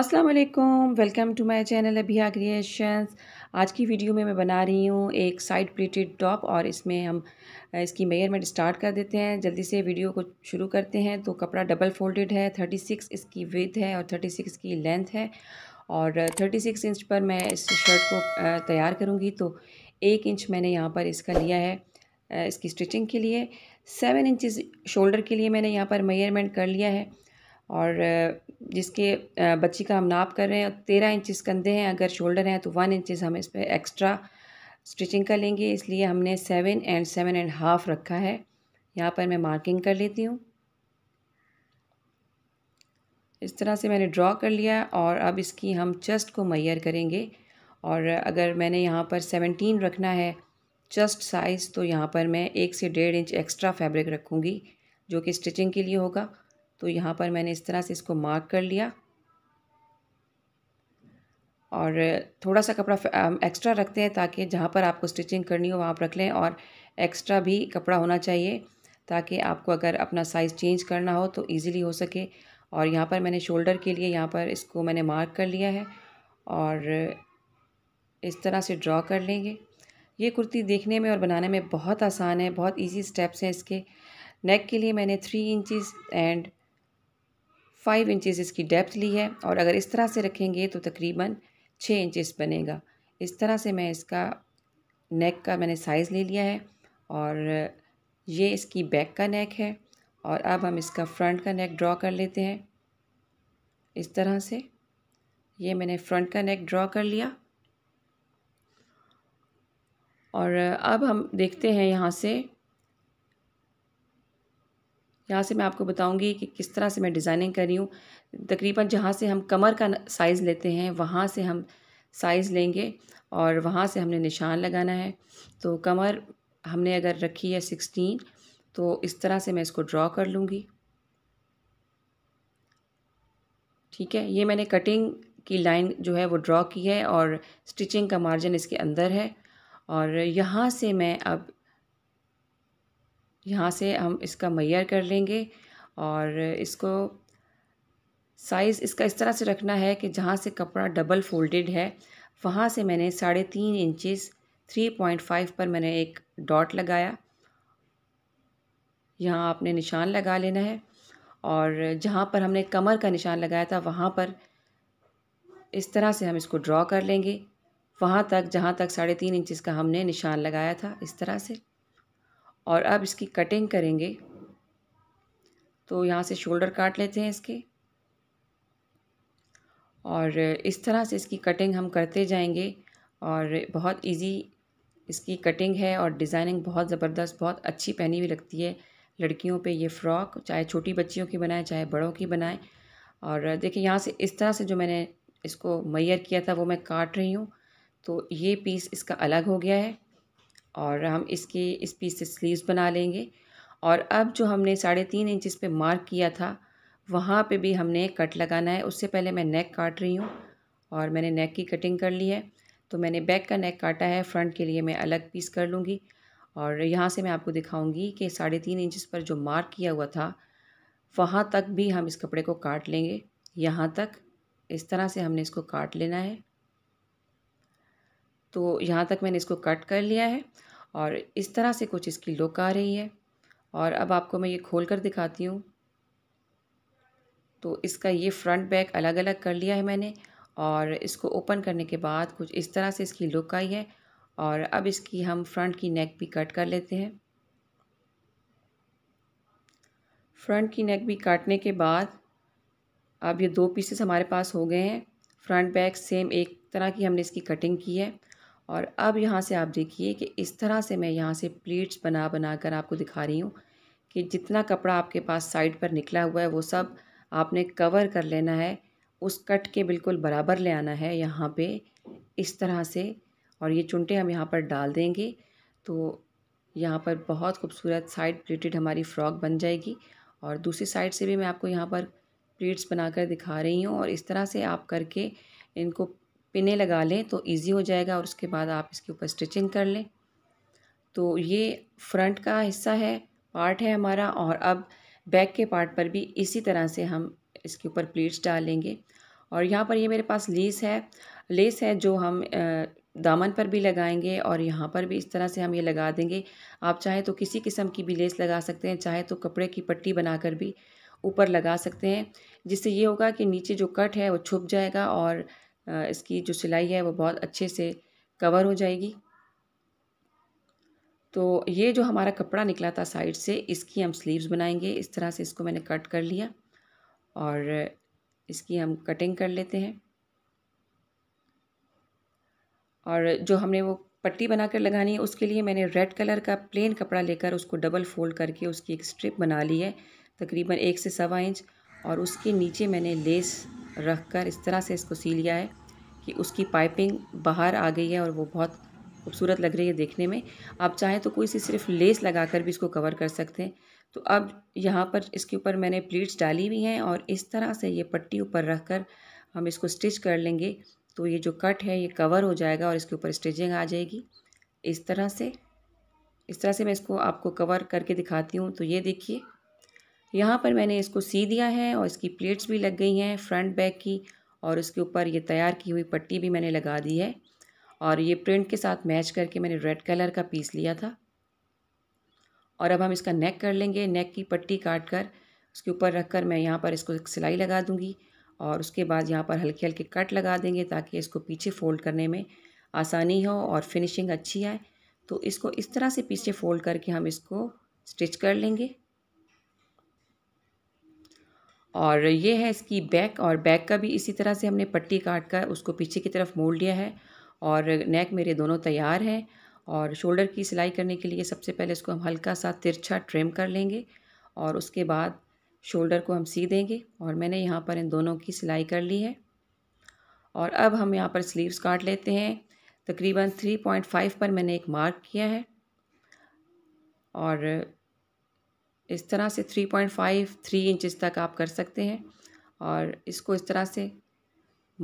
अस्सलाम वालेकुम welcome to my channel Abhiya creations आज की वीडियो में मैं बना रही हूँ एक साइड प्लेटेड टॉप और इसमें हम इसकी मेयरमेंट स्टार्ट कर देते हैं जल्दी से वीडियो को शुरू करते हैं तो कपड़ा डबल फोल्डेड है 36 इसकी विथ है और 36 की लेंथ है और 36 इंच पर मैं इस शर्ट को तैयार करूँगी तो एक इंच मैंने यहाँ पर इसका लिया है इसकी स्टिचिंग के लिए सेवन इंचज़ शोल्डर के लिए मैंने यहाँ पर मेयरमेंट कर लिया है और जिसके बच्ची का हम नाप कर रहे हैं तेरह इंचेस कंधे हैं अगर शोल्डर हैं तो वन इंच हम इस पर एक्स्ट्रा स्टिचिंग कर लेंगे इसलिए हमने seven and seven and half रखा है यहाँ पर मैं मार्किंग कर लेती हूँ इस तरह से मैंने ड्रॉ कर लिया और अब इसकी हम चस्ट को मैयर करेंगे और अगर मैंने यहाँ पर सेवनटीन रखना है चस्ट साइज़ तो यहाँ पर मैं एक से डेढ़ इंच एक्स्ट्रा फैब्रिक रखूँगी जो कि स्टिचिंग के लिए होगा तो यहाँ पर मैंने इस तरह से इसको मार्क कर लिया और थोड़ा सा कपड़ा एक्स्ट्रा रखते हैं ताकि जहाँ पर आपको स्टिचिंग करनी हो वहाँ रख लें और एक्स्ट्रा भी कपड़ा होना चाहिए ताकि आपको अगर अपना साइज़ चेंज करना हो तो ईज़िली हो सके और यहाँ पर मैंने शोल्डर के लिए यहाँ पर इसको मैंने मार्क कर लिया है और इस तरह से ड्रॉ कर लेंगे ये कुर्ती देखने में और बनाने में बहुत आसान है बहुत इजी स्टेप्स हैं इसके नेक के लिए मैंने three inches and five inches इसकी डेप्थ ली है और अगर इस तरह से रखेंगे तो तकरीबन छः इंचज़ बनेगा इस तरह से मैं इसका नेक का मैंने साइज़ ले लिया है और ये इसकी बैक का नेक है और अब हम इसका फ्रंट का नेक ड्रॉ कर लेते हैं इस तरह से ये मैंने फ्रंट का नेक ड्रॉ कर लिया और अब हम देखते हैं यहाँ से यहाँ से मैं आपको बताऊँगी कि किस तरह से मैं डिज़ाइनिंग कर रही हूँ तकरीबन जहाँ से हम कमर का साइज़ लेते हैं वहाँ से हम साइज़ लेंगे और वहाँ से हमने निशान लगाना है तो कमर हमने अगर रखी है सिक्सटीन तो इस तरह से मैं इसको ड्रॉ कर लूँगी ठीक है ये मैंने कटिंग की लाइन जो है वो ड्रॉ की है और स्टिचिंग का मार्जिन इसके अंदर है और यहाँ से मैं अब यहाँ से हम इसका मैयर कर लेंगे और इसको साइज़ इसका इस तरह से रखना है कि जहाँ से कपड़ा डबल फोल्डेड है वहाँ से मैंने साढ़े तीन इंचज़ थ्री पॉइंट फाइव पर मैंने एक डॉट लगाया यहाँ आपने निशान लगा लेना है और जहाँ पर हमने कमर का निशान लगाया था वहाँ पर इस तरह से हम इसको ड्रॉ कर लेंगे वहाँ तक जहाँ तक साढ़े तीन इंचज़ का हमने निशान लगाया था इस तरह से और अब इसकी कटिंग करेंगे तो यहाँ से शोल्डर काट लेते हैं इसके और इस तरह से इसकी कटिंग हम करते जाएंगे और बहुत इजी इसकी कटिंग है और डिज़ाइनिंग बहुत ज़बरदस्त बहुत अच्छी पहनी हुई लगती है लड़कियों पे ये फ़्रॉक चाहे छोटी बच्चियों की बनाए चाहे बड़ों की बनाए और देखिए यहाँ से इस तरह से जो मैंने इसको मैयर किया था वो मैं काट रही हूँ तो ये पीस इसका अलग हो गया है और हम इसकी इस पीस से स्लीव्स बना लेंगे और अब जो हमने साढ़े तीन इंचज़ पे मार्क किया था वहाँ पे भी हमने कट लगाना है उससे पहले मैं नेक काट रही हूँ और मैंने नेक की कटिंग कर ली है तो मैंने बैक का नेक काटा है फ्रंट के लिए मैं अलग पीस कर लूँगी और यहाँ से मैं आपको दिखाऊँगी कि साढ़े तीन इंचज़ पर जो मार्क किया हुआ था वहाँ तक भी हम इस कपड़े को काट लेंगे यहाँ तक इस तरह से हमने इसको काट लेना है तो यहाँ तक मैंने इसको कट कर लिया है और इस तरह से कुछ इसकी लुक आ रही है और अब आपको मैं ये खोल कर दिखाती हूँ तो इसका ये फ्रंट बैक अलग अलग कर लिया है मैंने और इसको ओपन करने के बाद कुछ इस तरह से इसकी लुक आई है और अब इसकी हम फ्रंट की नेक भी कट कर लेते हैं फ्रंट की नेक भी काटने के बाद अब ये दो पीसेस हमारे पास हो गए हैं फ्रंट बैक सेम एक तरह की हमने इसकी कटिंग की है और अब यहाँ से आप देखिए कि इस तरह से मैं यहाँ से प्लीट्स बना बना कर आपको दिखा रही हूँ कि जितना कपड़ा आपके पास साइड पर निकला हुआ है वो सब आपने कवर कर लेना है उस कट के बिल्कुल बराबर ले आना है यहाँ पे इस तरह से और ये चुंटे हम यहाँ पर डाल देंगे तो यहाँ पर बहुत खूबसूरत साइड प्लेटेड हमारी फ़्रॉक बन जाएगी और दूसरी साइड से भी मैं आपको यहाँ पर प्लेट्स बनाकर दिखा रही हूँ और इस तरह से आप करके इनको पिने लगा लें तो ईज़ी हो जाएगा और उसके बाद आप इसके ऊपर स्टिचिंग कर लें तो ये फ्रंट का हिस्सा है पार्ट है हमारा और अब बैक के पार्ट पर भी इसी तरह से हम इसके ऊपर प्लीट्स डालेंगे और यहाँ पर ये मेरे पास लेस है लेस है जो हम दामन पर भी लगाएंगे और यहाँ पर भी इस तरह से हम ये लगा देंगे आप चाहे तो किसी किस्म की भी लेस लगा सकते हैं चाहे तो कपड़े की पट्टी बनाकर भी ऊपर लगा सकते हैं जिससे ये होगा कि नीचे जो कट है वो छुप जाएगा और इसकी जो सिलाई है वो बहुत अच्छे से कवर हो जाएगी तो ये जो हमारा कपड़ा निकला था साइड से इसकी हम स्लीव्स बनाएंगे इस तरह से इसको मैंने कट कर लिया और इसकी हम कटिंग कर लेते हैं और जो हमने वो पट्टी बनाकर लगानी है उसके लिए मैंने रेड कलर का प्लेन कपड़ा लेकर उसको डबल फोल्ड करके उसकी एक स्ट्रिप बना ली है तकरीबन एक से सवा इंच और उसके नीचे मैंने लेस रख कर इस तरह से इसको सी लिया है कि उसकी पाइपिंग बाहर आ गई है और वो बहुत खूबसूरत लग रही है देखने में आप चाहें तो कोई सी सिर्फ लेस लगा कर भी इसको कवर कर सकते हैं तो अब यहाँ पर इसके ऊपर मैंने प्लीट्स डाली हुई हैं और इस तरह से ये पट्टी ऊपर रख कर हम इसको स्टिच कर लेंगे तो ये जो कट है ये कवर हो जाएगा और इसके ऊपर स्टिचिंग आ जाएगी इस तरह से इस तरह से मैं इसको आपको कवर करके दिखाती हूँ तो ये देखिए यहाँ पर मैंने इसको सी दिया है और इसकी प्लेट्स भी लग गई हैं फ्रंट बैक की और उसके ऊपर ये तैयार की हुई पट्टी भी मैंने लगा दी है और ये प्रिंट के साथ मैच करके मैंने रेड कलर का पीस लिया था और अब हम इसका नेक कर लेंगे नेक की पट्टी काट कर उसके ऊपर रख कर मैं यहाँ पर इसको एक सिलाई लगा दूँगी और उसके बाद यहाँ पर हल्के हल्के कट लगा देंगे ताकि इसको पीछे फोल्ड करने में आसानी हो और फिनिशिंग अच्छी आए तो इसको इस तरह से पीछे फोल्ड करके हम इसको स्टिच कर लेंगे और ये है इसकी बैक और बैक का भी इसी तरह से हमने पट्टी काट कर उसको पीछे की तरफ मोड़ लिया है और नेक मेरे दोनों तैयार हैं और शोल्डर की सिलाई करने के लिए सबसे पहले इसको हम हल्का सा तिरछा ट्रिम कर लेंगे और उसके बाद शोल्डर को हम सी देंगे और मैंने यहाँ पर इन दोनों की सिलाई कर ली है और अब हम यहाँ पर स्लीव्स काट लेते हैं तकरीबन थ्री पॉइंट फाइव पर मैंने एक मार्क किया है और इस तरह से three point five three inches तक आप कर सकते हैं और इसको इस तरह से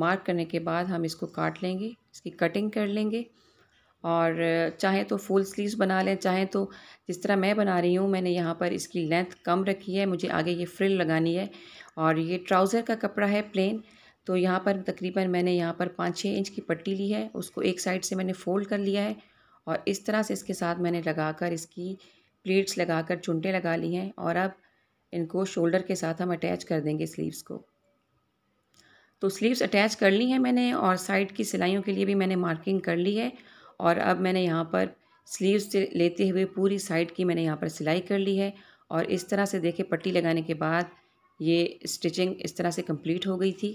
मार्क करने के बाद हम इसको काट लेंगे इसकी कटिंग कर लेंगे और चाहे तो फुल स्लीव्स बना लें चाहे तो जिस तरह मैं बना रही हूँ मैंने यहाँ पर इसकी लेंथ कम रखी है मुझे आगे ये फ्रिल लगानी है और ये ट्राउज़र का कपड़ा है प्लेन तो यहाँ पर तकरीबन मैंने यहाँ पर पाँच छः इंच की पट्टी ली है उसको एक साइड से मैंने फ़ोल्ड कर लिया है और इस तरह से इसके साथ मैंने लगा कर इसकी प्लीट्स लगाकर चुंटे लगा ली हैं और अब इनको शोल्डर के साथ हम अटैच कर देंगे स्लीव्स को तो स्लीव्स अटैच कर ली हैं मैंने और साइड की सिलाइयों के लिए भी मैंने मार्किंग कर ली है और अब मैंने यहाँ पर स्लीव्स से लेते हुए पूरी साइड की मैंने यहाँ पर सिलाई कर ली है और इस तरह से देखे पट्टी लगाने के बाद ये स्टिचिंग इस तरह से कंप्लीट हो गई थी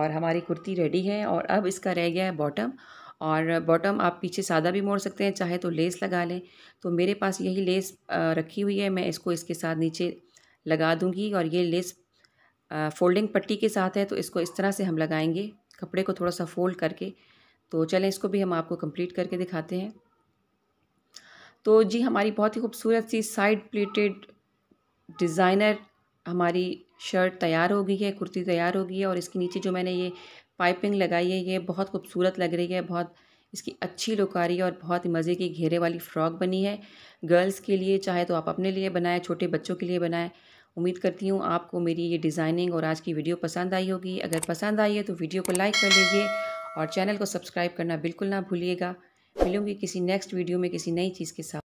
और हमारी कुर्ती रेडी है और अब इसका रह गया है बॉटम और बॉटम आप पीछे सादा भी मोड़ सकते हैं चाहे तो लेस लगा लें तो मेरे पास यही लेस रखी हुई है मैं इसको इसके साथ नीचे लगा दूँगी और ये लेस फोल्डिंग पट्टी के साथ है तो इसको इस तरह से हम लगाएंगे कपड़े को थोड़ा सा फोल्ड करके तो चलें इसको भी हम आपको कंप्लीट करके दिखाते हैं तो जी हमारी बहुत ही खूबसूरत सी साइड प्लेटेड डिज़ाइनर हमारी शर्ट तैयार हो गई है कुर्ती तैयार हो गई है और इसके नीचे जो मैंने ये पाइपिंग लगाई है ये बहुत खूबसूरत लग रही है बहुत इसकी अच्छी है और बहुत ही मज़े की घेरे वाली फ़्रॉक बनी है गर्ल्स के लिए चाहे तो आप अपने लिए बनाएं छोटे बच्चों के लिए बनाएं उम्मीद करती हूँ आपको मेरी ये डिज़ाइनिंग और आज की वीडियो पसंद आई होगी अगर पसंद आई है तो वीडियो को लाइक कर लीजिए और चैनल को सब्सक्राइब करना बिल्कुल ना भूलिएगा मिलूँगी किसी नेक्स्ट वीडियो में किसी नई चीज़ के साथ